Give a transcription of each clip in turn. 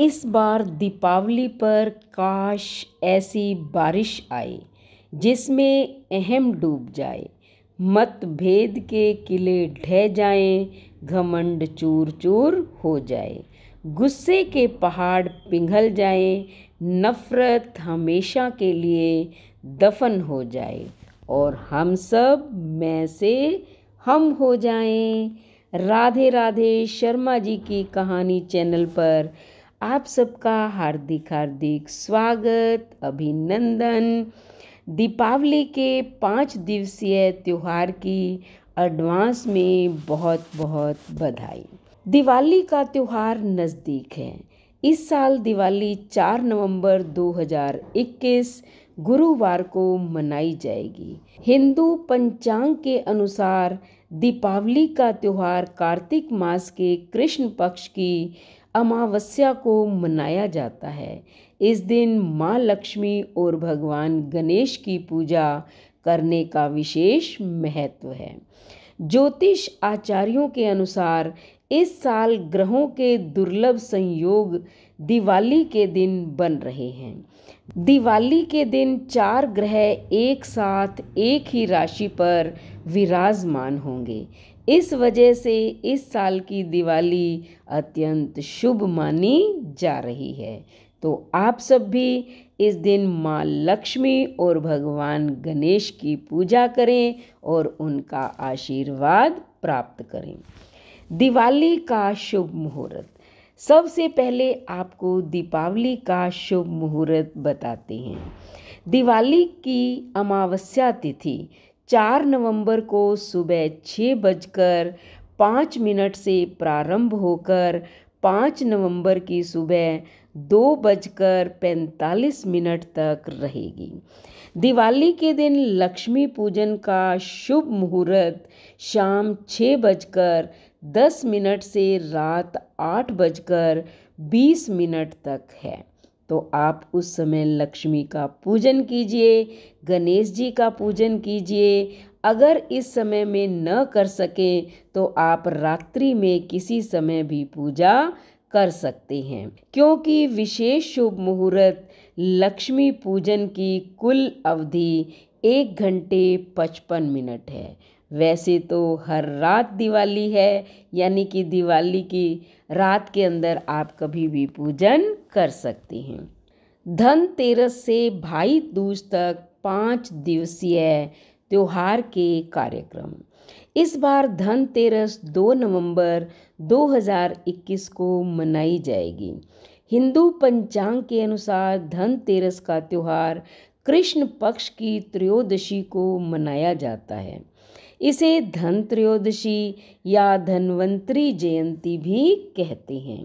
इस बार दीपावली पर काश ऐसी बारिश आए जिसमें अहम डूब जाए मतभेद के किले ढह जाएं घमंड चूर चूर हो जाए गुस्से के पहाड़ पिघल जाएं नफ़रत हमेशा के लिए दफन हो जाए और हम सब में से हम हो जाएं राधे राधे शर्मा जी की कहानी चैनल पर आप सबका हार्दिक हार्दिक स्वागत अभिनंदन दीपावली के पाँच दिवसीय त्यौहार की एडवांस में बहुत बहुत बधाई दिवाली का त्यौहार नज़दीक है इस साल दिवाली 4 नवंबर 2021 गुरुवार को मनाई जाएगी हिंदू पंचांग के अनुसार दीपावली का त्यौहार कार्तिक मास के कृष्ण पक्ष की अमावस्या को मनाया जाता है इस दिन माँ लक्ष्मी और भगवान गणेश की पूजा करने का विशेष महत्व है ज्योतिष आचार्यों के अनुसार इस साल ग्रहों के दुर्लभ संयोग दिवाली के दिन बन रहे हैं दिवाली के दिन चार ग्रह एक साथ एक ही राशि पर विराजमान होंगे इस वजह से इस साल की दिवाली अत्यंत शुभ मानी जा रही है तो आप सब भी इस दिन माँ लक्ष्मी और भगवान गणेश की पूजा करें और उनका आशीर्वाद प्राप्त करें दिवाली का शुभ मुहूर्त सबसे पहले आपको दीपावली का शुभ मुहूर्त बताते हैं दिवाली की अमावस्या तिथि चार नवंबर को सुबह छः बजकर पाँच मिनट से प्रारंभ होकर पाँच नवंबर की सुबह दो बजकर पैंतालीस मिनट तक रहेगी दिवाली के दिन लक्ष्मी पूजन का शुभ मुहूर्त शाम छः बजकर दस मिनट से रात आठ बजकर बीस मिनट तक है तो आप उस समय लक्ष्मी का पूजन कीजिए गणेश जी का पूजन कीजिए अगर इस समय में न कर सके तो आप रात्रि में किसी समय भी पूजा कर सकते हैं क्योंकि विशेष शुभ मुहूर्त लक्ष्मी पूजन की कुल अवधि एक घंटे पचपन मिनट है वैसे तो हर रात दिवाली है यानी कि दिवाली की रात के अंदर आप कभी भी पूजन कर सकते हैं धनतेरस से भाई दूज तक पाँच दिवसीय त्यौहार के कार्यक्रम इस बार धनतेरस 2 नवंबर 2021 को मनाई जाएगी हिंदू पंचांग के अनुसार धनतेरस का त्यौहार कृष्ण पक्ष की त्रयोदशी को मनाया जाता है इसे धन त्रयोदशी या धनवंतरी जयंती भी कहते हैं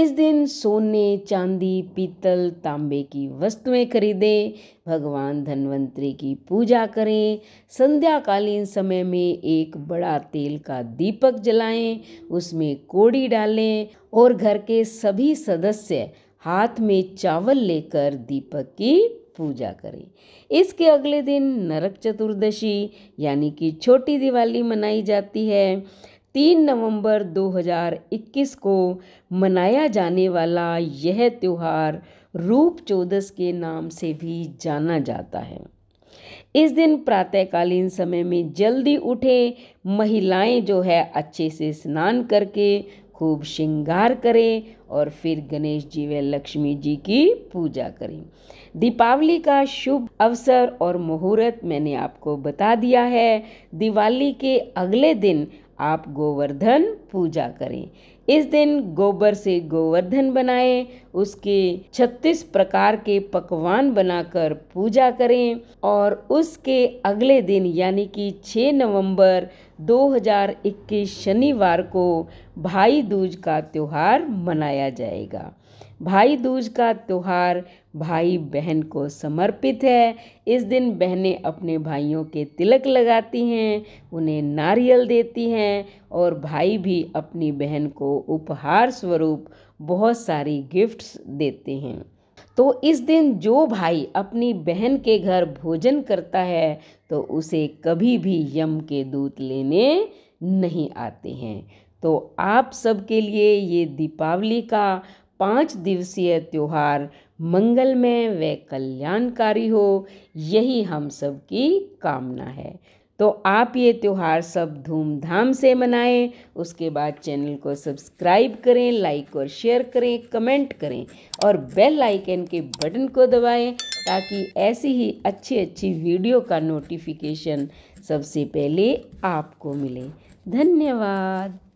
इस दिन सोने चांदी पीतल तांबे की वस्तुएं खरीदें भगवान धनवंतरी की पूजा करें संध्याकालीन समय में एक बड़ा तेल का दीपक जलाएं उसमें कोड़ी डालें और घर के सभी सदस्य हाथ में चावल लेकर दीपक की पूजा करें इसके अगले दिन नरक चतुर्दशी यानी कि छोटी दिवाली मनाई जाती है तीन नवंबर 2021 को मनाया जाने वाला यह त्यौहार रूप चौदस के नाम से भी जाना जाता है इस दिन प्रातःकालीन समय में जल्दी उठें महिलाएं जो है अच्छे से स्नान करके खूब श्रृंगार करें और फिर गणेश जी व लक्ष्मी जी की पूजा करें दीपावली का शुभ अवसर और मुहूर्त मैंने आपको बता दिया है दिवाली के अगले दिन आप गोवर्धन पूजा करें इस दिन गोबर से गोवर्धन बनाएं उसके 36 प्रकार के पकवान बनाकर पूजा करें और उसके अगले दिन यानी कि 6 नवंबर 2021 शनिवार को भाई दूज का त्यौहार मनाया जाएगा भाई दूज का त्यौहार भाई बहन को समर्पित है इस दिन बहनें अपने भाइयों के तिलक लगाती हैं उन्हें नारियल देती हैं और भाई भी अपनी बहन को उपहार स्वरूप बहुत सारी गिफ्ट्स देते हैं तो इस दिन जो भाई अपनी बहन के घर भोजन करता है तो उसे कभी भी यम के दूत लेने नहीं आते हैं तो आप सबके लिए ये दीपावली का पाँच दिवसीय त्यौहार मंगलमय व कल्याणकारी हो यही हम सब की कामना है तो आप ये त्यौहार सब धूमधाम से मनाएं उसके बाद चैनल को सब्सक्राइब करें लाइक और शेयर करें कमेंट करें और बेल आइकन के बटन को दबाएं ताकि ऐसी ही अच्छी अच्छी वीडियो का नोटिफिकेशन सबसे पहले आपको मिले धन्यवाद